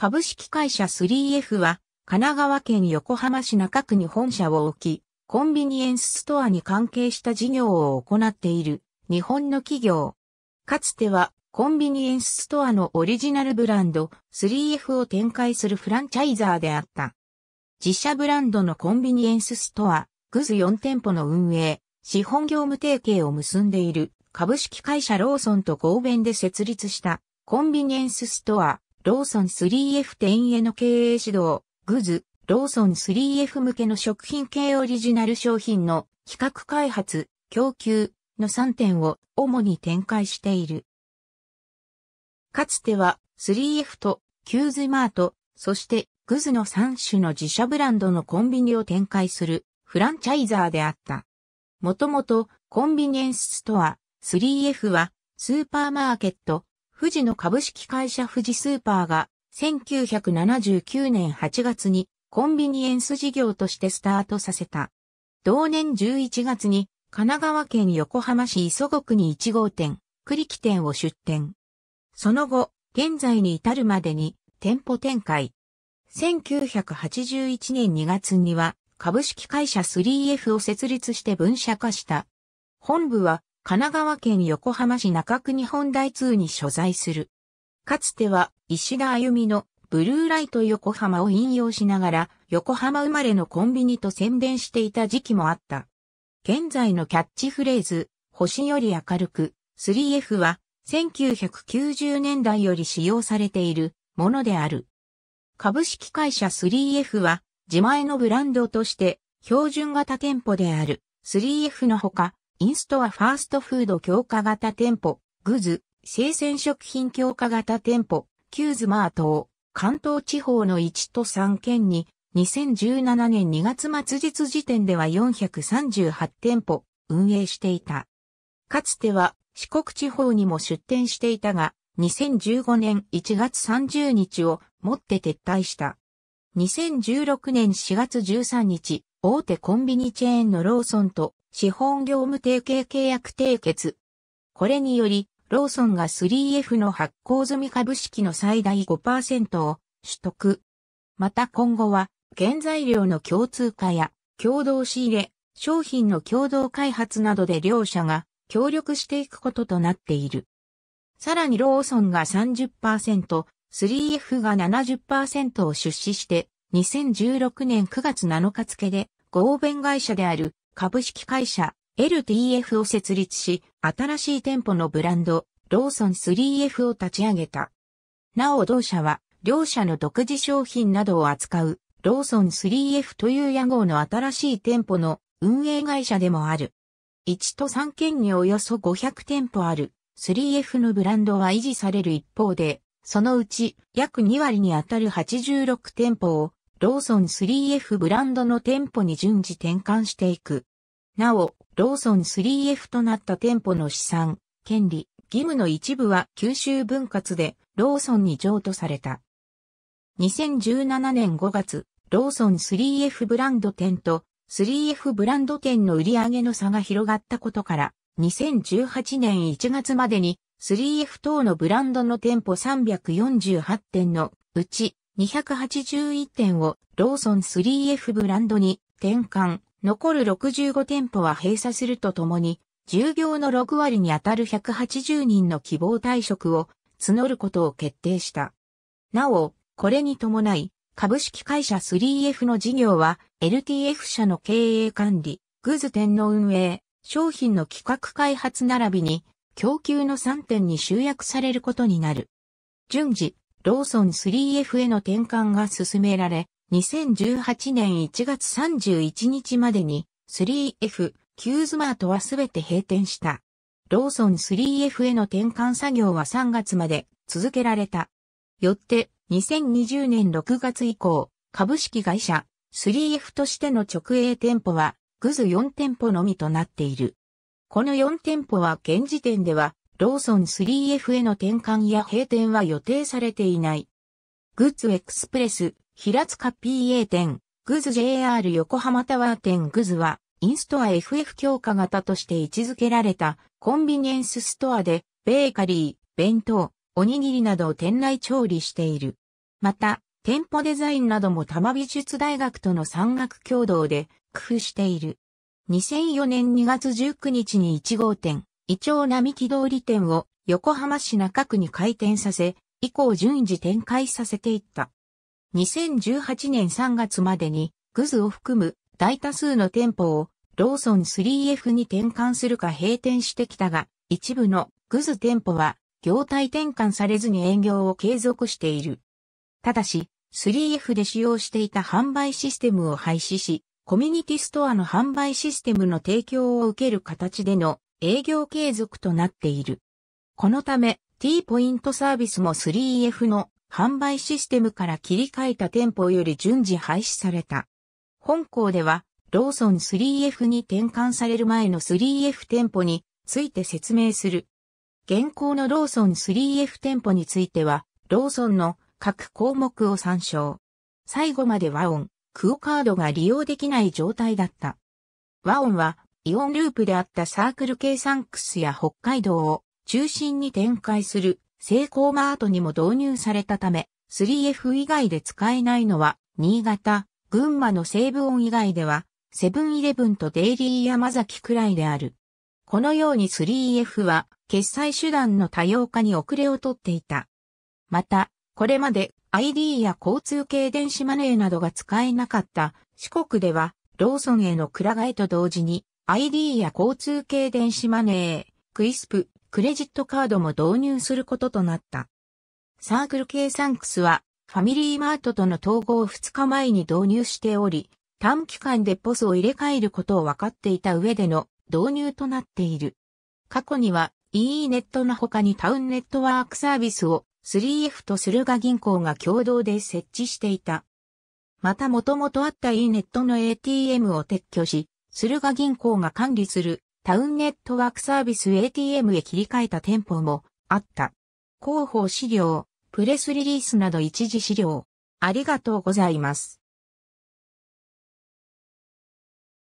株式会社 3F は、神奈川県横浜市中区に本社を置き、コンビニエンスストアに関係した事業を行っている日本の企業。かつてはコンビニエンスストアのオリジナルブランド 3F を展開するフランチャイザーであった。自社ブランドのコンビニエンスストア、グズ4店舗の運営、資本業務提携を結んでいる株式会社ローソンと合弁で設立したコンビニエンスストア、ローソン 3F 店への経営指導、グズ、ローソン 3F 向けの食品系オリジナル商品の企画開発、供給の3点を主に展開している。かつては 3F とキューズマート、そしてグズの3種の自社ブランドのコンビニを展開するフランチャイザーであった。もともとコンビニエンスストア 3F はスーパーマーケット、富士の株式会社富士スーパーが1979年8月にコンビニエンス事業としてスタートさせた。同年11月に神奈川県横浜市磯国に1号店、栗木店を出店。その後、現在に至るまでに店舗展開。1981年2月には株式会社 3F を設立して分社化した。本部は神奈川県横浜市中区日本大通に所在する。かつては石田歩みのブルーライト横浜を引用しながら横浜生まれのコンビニと宣伝していた時期もあった。現在のキャッチフレーズ、星より明るく 3F は1990年代より使用されているものである。株式会社 3F は自前のブランドとして標準型店舗である 3F のほかインストアファーストフード強化型店舗、グズ、生鮮食品強化型店舗、キューズマートを、関東地方の1都3県に、2017年2月末日時点では438店舗運営していた。かつては四国地方にも出店していたが、2015年1月30日をもって撤退した。2016年4月13日、大手コンビニチェーンのローソンと資本業務提携契約締結。これにより、ローソンが 3F の発行済み株式の最大5%を取得。また今後は、原材料の共通化や共同仕入れ、商品の共同開発などで両社が協力していくこととなっている。さらにローソンが30%、3F が70%を出資して、2016年9月7日付で合弁会社である株式会社 LTF を設立し、新しい店舗のブランド、ローソン 3F を立ち上げた。なお同社は、両社の独自商品などを扱う、ローソン 3F という屋号の新しい店舗の運営会社でもある。1と3県におよそ500店舗ある 3F のブランドは維持される一方で、そのうち約2割にあたる86店舗をローソン 3F ブランドの店舗に順次転換していく。なお、ローソン 3F となった店舗の資産、権利、義務の一部は九州分割でローソンに譲渡された。2017年5月、ローソン 3F ブランド店と 3F ブランド店の売り上げの差が広がったことから、2018年1月までに 3F 等のブランドの店舗348店のうち281店をローソン 3F ブランドに転換、残る65店舗は閉鎖するとともに、従業の6割に当たる180人の希望退職を募ることを決定した。なお、これに伴い、株式会社 3F の事業は LTF 社の経営管理、グズ店の運営、商品の企画開発並びに供給の3点に集約されることになる。順次、ローソン 3F への転換が進められ、2018年1月31日までに 3F、Q ズマートはすべて閉店した。ローソン 3F への転換作業は3月まで続けられた。よって、2020年6月以降、株式会社 3F としての直営店舗は、ぐず4店舗のみとなっている。この4店舗は現時点では、ローソン 3F への転換や閉店は予定されていない。グッズエクスプレス、平塚 PA 店、グズ JR 横浜タワー店グズは、インストア FF 強化型として位置づけられたコンビニエンスストアで、ベーカリー、弁当、おにぎりなどを店内調理している。また、店舗デザインなども多摩美術大学との山岳共同で工夫している。2004年2月19日に1号店、イチ並木通り店を横浜市中区に開店させ、以降順次展開させていった。2018年3月までに、グズを含む大多数の店舗をローソン 3F に転換するか閉店してきたが、一部のグズ店舗は業態転換されずに営業を継続している。ただし、3F で使用していた販売システムを廃止し、コミュニティストアの販売システムの提供を受ける形での営業継続となっている。このため T ポイントサービスも 3F の販売システムから切り替えた店舗より順次廃止された。本校ではローソン 3F に転換される前の 3F 店舗について説明する。現行のローソン 3F 店舗については、ローソンの各項目を参照。最後まで和音、クオカードが利用できない状態だった。和音はイオンループであったサークル系サンクスや北海道を中心に展開するセイコーマートにも導入されたため、3F 以外で使えないのは、新潟、群馬の西部音以外では、セブンイレブンとデイリー山崎くらいである。このように 3F は、決済手段の多様化に遅れをとっていた。また、これまで ID や交通系電子マネーなどが使えなかった四国では、ローソンへのくら替えと同時に、ID や交通系電子マネー、クイスプ、クレジットカードも導入することとなった。サークル系サンクスは、ファミリーマートとの統合を2日前に導入しており、短期間でポスを入れ替えることを分かっていた上での導入となっている。過去には EE ネットの他にタウンネットワークサービスを 3F と駿河銀行が共同で設置していた。また元々あった e ネットの ATM を撤去し、駿河銀行が管理するタウンネットワークサービス ATM へ切り替えた店舗もあった。広報資料、プレスリリースなど一時資料。ありがとうございます。